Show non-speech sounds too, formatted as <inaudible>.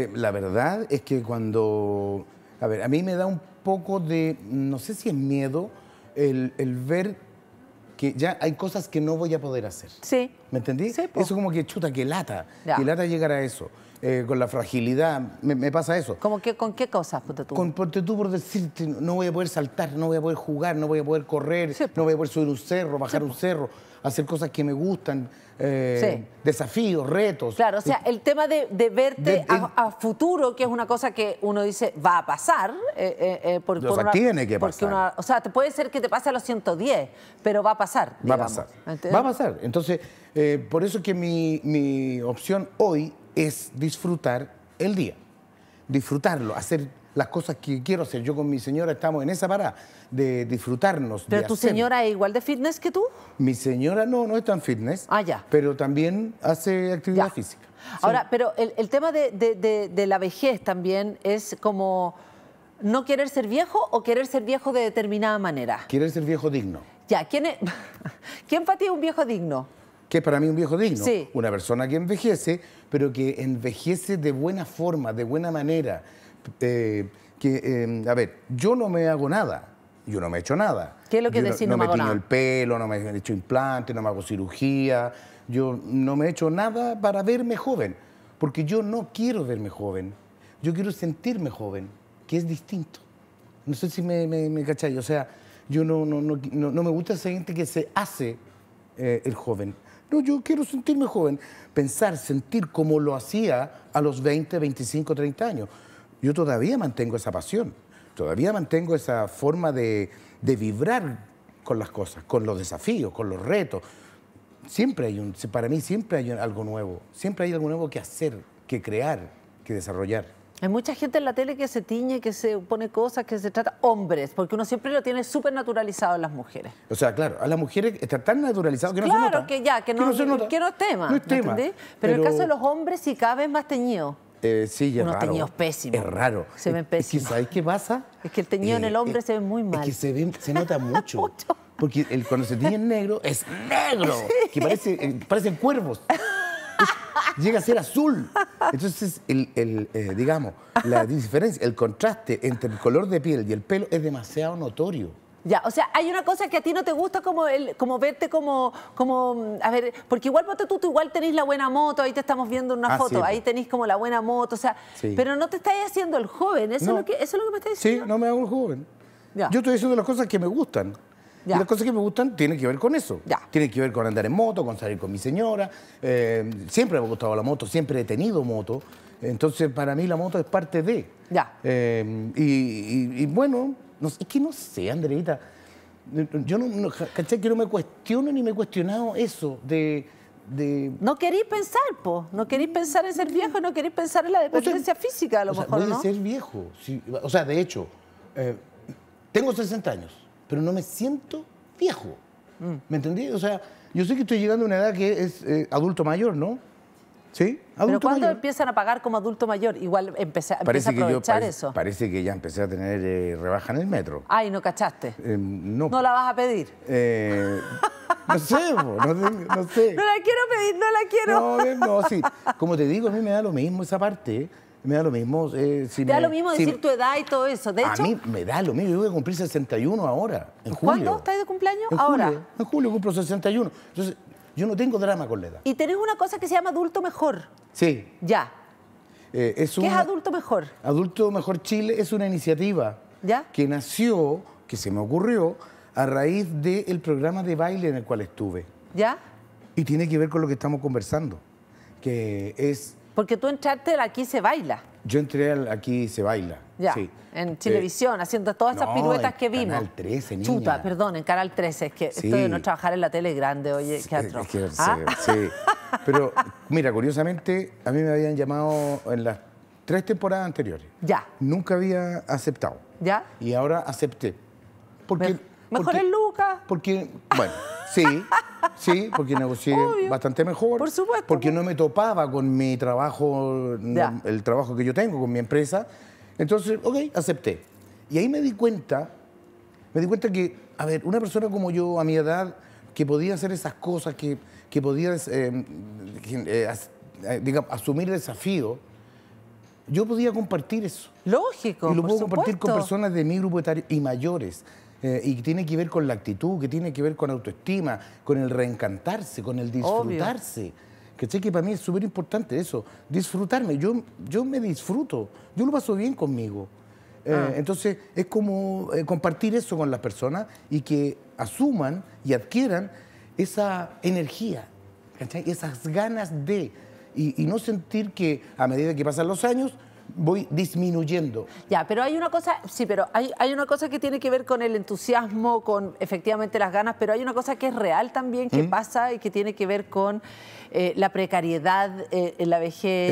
Eh, la verdad es que cuando... A ver, a mí me da un poco de, no sé si es miedo, el, ver que ya hay cosas que no voy a poder hacer. Sí. ¿Me entendí? Sí, Eso como que chuta, que lata, que lata llegar a eso. Eh, con la fragilidad. Me, pasa eso. que, ¿Con qué cosas, ponte tú? Con ponte tú por decirte, no voy a poder saltar, no voy a poder jugar, no voy a poder correr, pues. no voy a poder subir un cerro, bajar un pues. cerro, hacer cosas que me gustan, eh, desafíos, retos. Claro, o sea, el tema de, verte a, futuro, que es una cosa que uno dice va a pasar. Eh, eh por, tiene que pasar. o sea, te puede ser que te pase a los 110, pero va a pasar. Va a pasar. Va a pasar. Entonces, por eso que mi, mi opción hoy es disfrutar el día, disfrutarlo, hacer las cosas que quiero hacer. Yo con mi señora estamos en esa parada de disfrutarnos. ¿Pero de tu señora es igual de fitness que tú? Mi señora no, no es tan fitness. Ah, ya. Pero también hace actividad física. Ahora, pero el, tema de, la vejez también es como no querer ser viejo o querer ser viejo de determinada manera. Querer ser viejo digno. Ya, ¿quién, es... <laughs> ¿quién un viejo digno? que es para mí un viejo digno. Una persona que envejece, pero que envejece de buena forma, de buena manera. Eh, que, eh, a ver, yo no me hago nada, yo no me he hecho nada. ¿Qué es lo que decir no, no, me, tiño el pelo, no me he hecho implante, no me hago cirugía, yo no me he hecho nada para verme joven, porque yo no quiero verme joven, yo quiero sentirme joven, que es distinto. No sé si me, me, cacháis, o sea, yo no, no, no, me gusta esa gente que se hace eh, el joven. No, yo quiero sentirme joven. Pensar, sentir como lo hacía a los 20, 25, 30 años. Yo todavía mantengo esa pasión, todavía mantengo esa forma de, de vibrar con las cosas, con los desafíos, con los retos. Siempre hay un, para mí siempre hay algo nuevo, siempre hay algo nuevo que hacer, que crear, que desarrollar. Hay mucha gente en la tele que se tiñe, que se pone cosas, que se trata hombres, porque uno siempre lo tiene súper naturalizado en las mujeres. O sea, claro, a las mujeres está tan naturalizado que no se nota. Claro, que ya, que no, que no, es tema. No es tema. Pero, en el caso de los hombres sí cada vez más teñido. Eh, sí, ya. Unos raro. teñidos pésimos. Es raro. Se ven pésimos. Es ¿Sabes qué pasa? Es que el teñido en eh, el hombre se ve muy mal. Es que se, se nota <laughs> mucho. mucho. Porque el, cuando se tiñe en negro, es negro. <laughs> Que parece, eh, parecen cuervos. <laughs> llega a ser azul. Entonces, el, el, eh, digamos, la diferencia, el contraste entre el color de piel y el pelo es demasiado notorio. Ya, o sea, hay una cosa que a ti no te gusta como el, como verte como, como, a ver, porque igual vos tú, tú igual tenés la buena moto, ahí te estamos viendo una ah, foto, ahí tenés como la buena moto, o sea, pero no te estáis haciendo el joven, eso, es lo que, eso es lo que me estás diciendo. Sí, no me hago el joven. Yo estoy haciendo las cosas que me gustan las cosas que me gustan tienen que ver con eso. Ya. Tienen que ver con andar en moto, con salir con mi señora. Eh, siempre me ha gustado la moto, siempre he tenido moto. Entonces, para mí la moto es parte de. Ya. Eh, y, bueno, no, es que no sé, Andreita. Yo no, Que no me cuestiono ni me he cuestionado eso de... No queréis pensar, po. No queréis pensar en ser viejo, no queréis pensar en la dependencia física, a lo mejor, ser viejo. o sea, de hecho, eh, tengo 60 años pero no me siento viejo. Mm. ¿Me entendí? O sea, yo sé que estoy llegando a una edad que es eh, adulto mayor, ¿no? ¿Sí? Adulto ¿Pero cuándo empiezan a pagar como adulto mayor? Igual empecé, parece a aprovechar eso. Parece que ya empecé a tener eh, rebaja en el metro. Ay, ¿no cachaste? Eh, no. ¿No la vas a pedir? no sé, no, sé. <laughs> No la quiero pedir, no la quiero. No, no, sí. Como te digo, a mí me da lo mismo esa parte. Me da lo mismo. Eh, lo mismo decir tu edad y todo eso? De a mí me da lo mismo. Yo voy a cumplir 61 ahora, en julio. ¿Cuándo estás de cumpleaños? ahora. en julio cumplo 61. Entonces, yo no tengo drama con la edad. Y tenés una cosa que se llama adulto mejor. Sí. Ya. Eh, es ¿Qué es Adulto Mejor? Adulto Mejor Chile es una iniciativa ¿Ya? que nació, que se me ocurrió, a raíz del programa de baile en el cual estuve. ¿Ya? Y tiene que ver con lo que estamos conversando, que es porque tú entraste al Aquí se baila. Yo entré al Aquí se baila. Ya, en televisión, haciendo todas esas piruetas que vimos. En Canal 13, niña. Chuta, perdón, en Canal 13. Es que esto de no trabajar en la tele grande, oye, qué atroz. ¿Ah? sí. Pero, mira, curiosamente, a mí me habían llamado en las tres temporadas anteriores. Ya. Nunca había aceptado. Ya. Y ahora acepté. Porque... mejor el es Lucas. Porque, bueno... Sí, sí, porque negocié <laughs> bastante mejor. Por supuesto. Porque no me topaba con mi trabajo, el trabajo que yo tengo, con mi empresa. Entonces, ok, acepté. Y ahí me di cuenta, me di cuenta que, a ver, una persona como yo, a mi edad, que podía hacer esas cosas, que, que podía em, eh, eh, asumir desafíos, yo podía compartir eso. Lógico. Y lo puedo compartir con personas de mi grupo etario y mayores. Eh, y que tiene que ver con la actitud, que tiene que ver con autoestima, con el reencantarse, con el disfrutarse. Que sé Que para mí es súper importante eso, disfrutarme. Yo, yo me disfruto, yo lo paso bien conmigo. Eh, ah. Entonces es como eh, compartir eso con las personas y que asuman y adquieran esa energía, esas ganas de, y no sentir que a medida que pasan los años, voy disminuyendo. Ya, pero hay una cosa, sí, pero hay, hay, una cosa que tiene que ver con el entusiasmo, con efectivamente las ganas, pero hay una cosa que es real también, que mm. pasa y que tiene que ver con eh, la precariedad eh, en la vejez.